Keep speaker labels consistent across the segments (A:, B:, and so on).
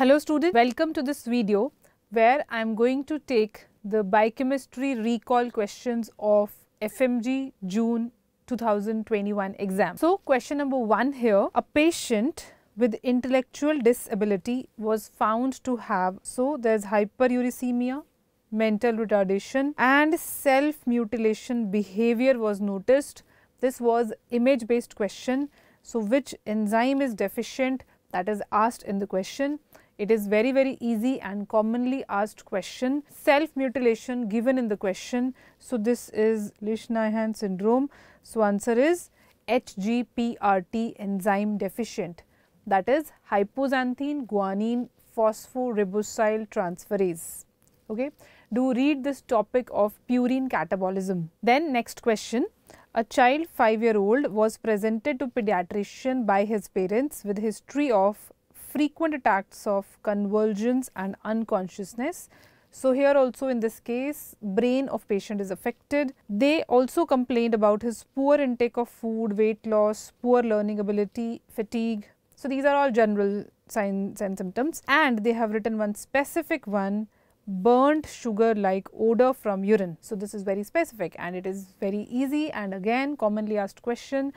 A: Hello students, welcome to this video where I am going to take the biochemistry recall questions of FMG June 2021 exam. So question number one here, a patient with intellectual disability was found to have, so there's hyperuricemia, mental retardation and self-mutilation behavior was noticed. This was image based question. So which enzyme is deficient that is asked in the question. It is very, very easy and commonly asked question. Self-mutilation given in the question. So, this is Lish-Nyhan syndrome. So, answer is HGPRT enzyme deficient that is hypoxanthine guanine phosphoribosyl transferase. Okay. Do read this topic of purine catabolism. Then next question. A child 5 year old was presented to pediatrician by his parents with history of frequent attacks of convulsions and unconsciousness. So, here also in this case brain of patient is affected. They also complained about his poor intake of food, weight loss, poor learning ability, fatigue. So, these are all general signs and symptoms and they have written one specific one burnt sugar like odor from urine. So, this is very specific and it is very easy and again commonly asked question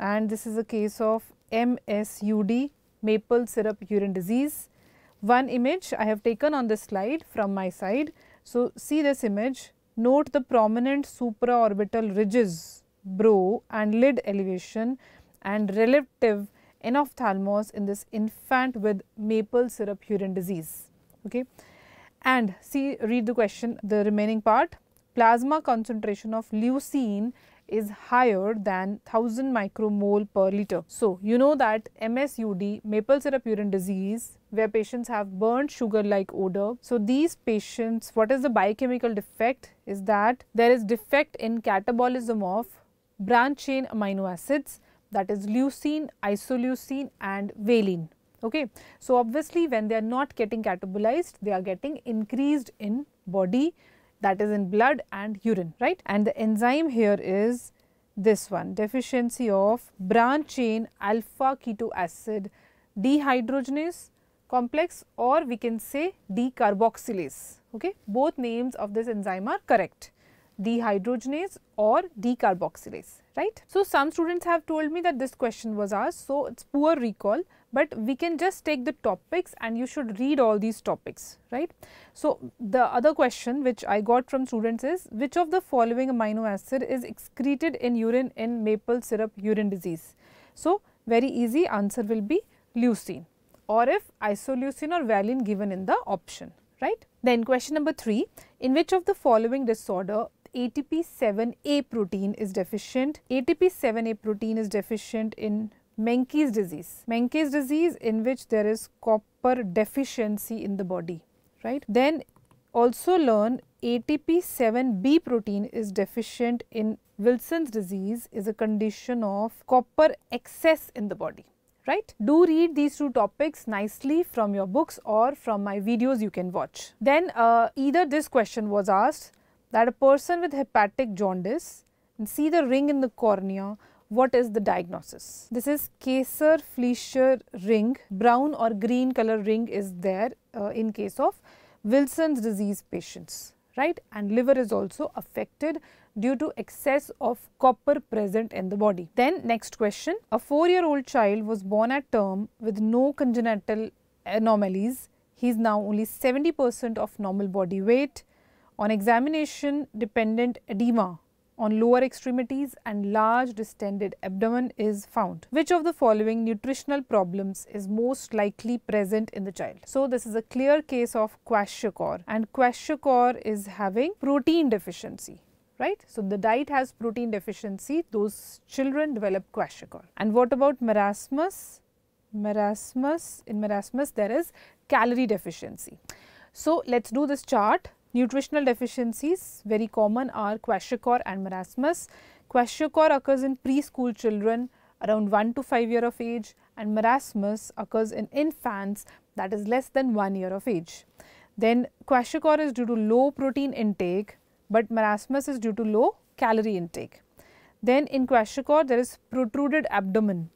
A: and this is a case of MSUD maple syrup urine disease. One image I have taken on this slide from my side. So, see this image, note the prominent supraorbital ridges, brow and lid elevation and relative enophthalmos in this infant with maple syrup urine disease. Okay. And see read the question the remaining part plasma concentration of leucine is higher than 1000 micromole per liter. So, you know that MSUD, maple syrup urine disease, where patients have burnt sugar like odor. So, these patients, what is the biochemical defect is that there is defect in catabolism of branch chain amino acids that is leucine, isoleucine and valine. Okay. So, obviously when they are not getting catabolized, they are getting increased in body that is in blood and urine, right? And the enzyme here is this one, deficiency of branch chain alpha keto acid dehydrogenase complex or we can say decarboxylase, okay? Both names of this enzyme are correct dehydrogenase or decarboxylase, right? So, some students have told me that this question was asked. So, it is poor recall, but we can just take the topics and you should read all these topics, right. So, the other question which I got from students is which of the following amino acid is excreted in urine in maple syrup urine disease. So, very easy answer will be leucine or if isoleucine or valine given in the option, right. Then question number 3, in which of the following disorder ATP7A protein is deficient? ATP7A protein is deficient in Menke's disease. Menke's disease in which there is copper deficiency in the body, right. Then also learn ATP7B protein is deficient in Wilson's disease is a condition of copper excess in the body, right. Do read these two topics nicely from your books or from my videos you can watch. Then uh, either this question was asked that a person with hepatic jaundice and see the ring in the cornea what is the diagnosis? This is Kaiser Fleischer ring, brown or green color ring is there uh, in case of Wilson's disease patients, right? And liver is also affected due to excess of copper present in the body. Then next question, a 4-year-old child was born at term with no congenital anomalies. He is now only 70% of normal body weight. On examination, dependent edema on lower extremities and large distended abdomen is found. Which of the following nutritional problems is most likely present in the child? So this is a clear case of kwashiorkor and kwashiorkor is having protein deficiency. Right? So, the diet has protein deficiency, those children develop kwashiorkor. And what about marasmus? Marasmus, in marasmus there is calorie deficiency. So, let us do this chart. Nutritional deficiencies very common are kwashiorkor and marasmus. Kwashiorkor occurs in preschool children around 1 to 5 year of age and marasmus occurs in infants that is less than 1 year of age. Then kwashiorkor is due to low protein intake but marasmus is due to low calorie intake. Then in kwashiorkor there is protruded abdomen.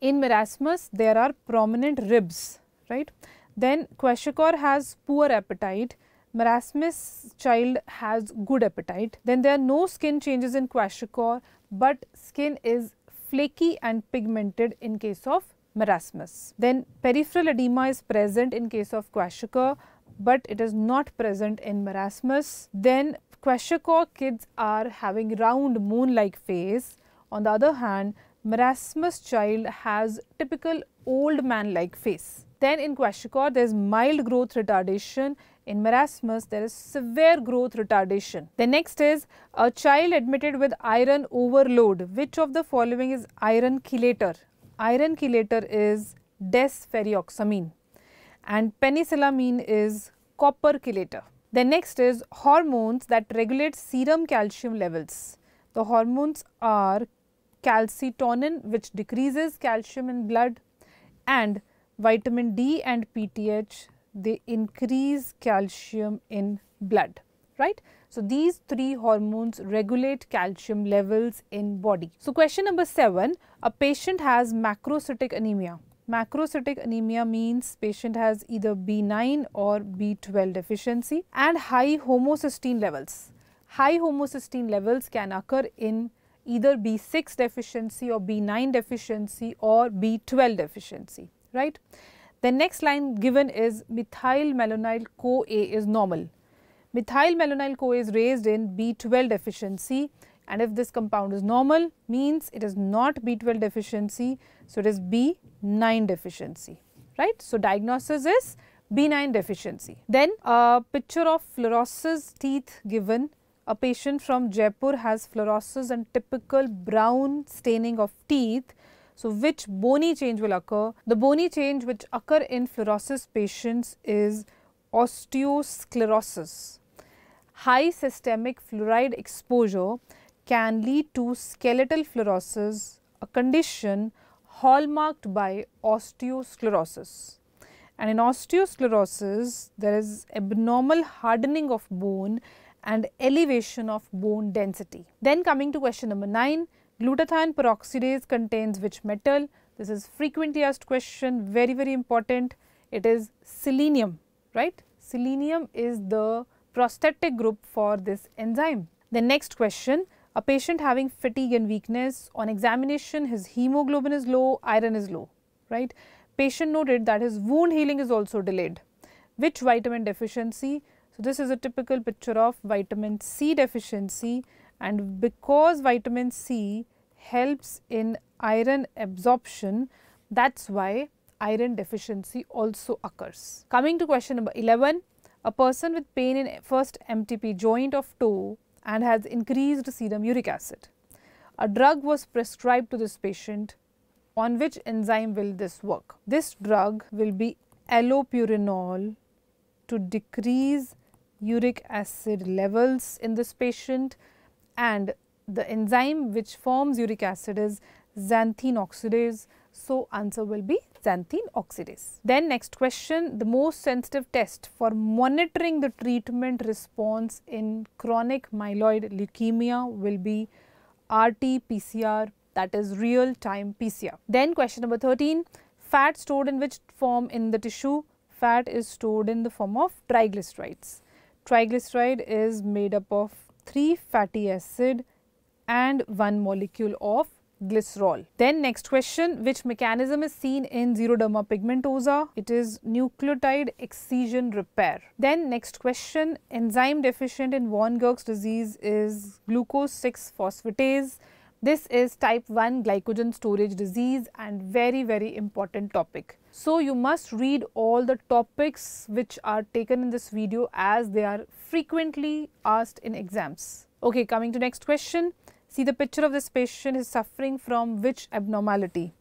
A: In marasmus there are prominent ribs, right. Then kwashiorkor has poor appetite Marasmus child has good appetite. Then there are no skin changes in Kwashikor, but skin is flaky and pigmented in case of Marasmus. Then peripheral edema is present in case of Kwashikor, but it is not present in Marasmus. Then Kwashikor kids are having round moon-like face. On the other hand, Marasmus child has typical old man-like face. Then in Kwashikor there is mild growth retardation in marasmus, there is severe growth retardation. The next is a child admitted with iron overload. Which of the following is iron chelator? Iron chelator is desferrioxamine and penicillamine is copper chelator. The next is hormones that regulate serum calcium levels. The hormones are calcitonin which decreases calcium in blood and vitamin D and PTH they increase calcium in blood, right? So, these three hormones regulate calcium levels in body. So, question number 7, a patient has macrocytic anemia. Macrocytic anemia means patient has either B9 or B12 deficiency and high homocysteine levels. High homocysteine levels can occur in either B6 deficiency or B9 deficiency or B12 deficiency, right? The next line given is methyl malonyl CoA is normal. Methyl malonyl CoA is raised in B12 deficiency and if this compound is normal means it is not B12 deficiency, so it is B9 deficiency, right. So, diagnosis is B9 deficiency. Then a picture of fluorosis teeth given. A patient from Jaipur has fluorosis and typical brown staining of teeth so which bony change will occur? The bony change which occur in fluorosis patients is osteosclerosis. High systemic fluoride exposure can lead to skeletal fluorosis, a condition hallmarked by osteosclerosis. And in osteosclerosis, there is abnormal hardening of bone and elevation of bone density. Then coming to question number 9, Glutathione peroxidase contains which metal? This is frequently asked question, very, very important. It is selenium, right? Selenium is the prosthetic group for this enzyme. The next question, a patient having fatigue and weakness, on examination his hemoglobin is low, iron is low, right? Patient noted that his wound healing is also delayed. Which vitamin deficiency? So, this is a typical picture of vitamin C deficiency and because vitamin C helps in iron absorption, that's why iron deficiency also occurs. Coming to question number 11, a person with pain in first MTP joint of toe and has increased serum uric acid. A drug was prescribed to this patient. On which enzyme will this work? This drug will be allopurinol to decrease uric acid levels in this patient and the enzyme which forms uric acid is xanthine oxidase. So, answer will be xanthine oxidase. Then next question, the most sensitive test for monitoring the treatment response in chronic myeloid leukemia will be RT-PCR that is real time PCR. Then question number 13, fat stored in which form in the tissue? Fat is stored in the form of triglycerides. Triglyceride is made up of 3 fatty acid and 1 molecule of glycerol. Then next question, which mechanism is seen in xeroderma pigmentosa? It is nucleotide excision repair. Then next question, enzyme deficient in von Gerk's disease is glucose 6-phosphatase this is type 1 glycogen storage disease and very very important topic. So you must read all the topics which are taken in this video as they are frequently asked in exams. Okay, coming to next question. See the picture of this patient is suffering from which abnormality?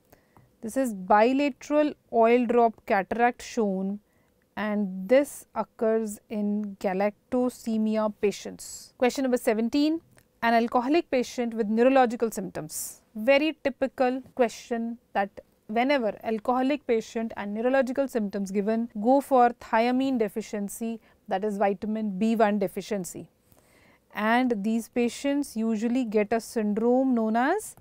A: This is bilateral oil drop cataract shown and this occurs in galactosemia patients. Question number 17 an alcoholic patient with neurological symptoms. Very typical question that whenever alcoholic patient and neurological symptoms given, go for thiamine deficiency that is vitamin B1 deficiency. And these patients usually get a syndrome known as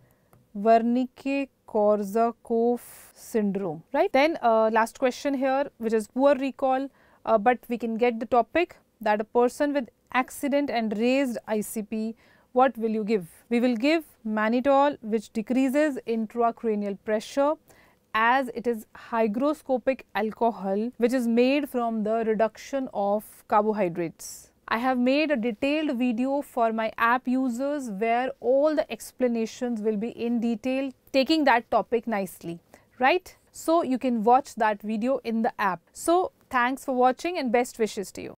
A: Wernicke Korsakoff syndrome, right. Then uh, last question here which is poor recall, uh, but we can get the topic that a person with accident and raised ICP what will you give? We will give mannitol which decreases intracranial pressure as it is hygroscopic alcohol which is made from the reduction of carbohydrates. I have made a detailed video for my app users where all the explanations will be in detail taking that topic nicely, right? So you can watch that video in the app. So thanks for watching and best wishes to you.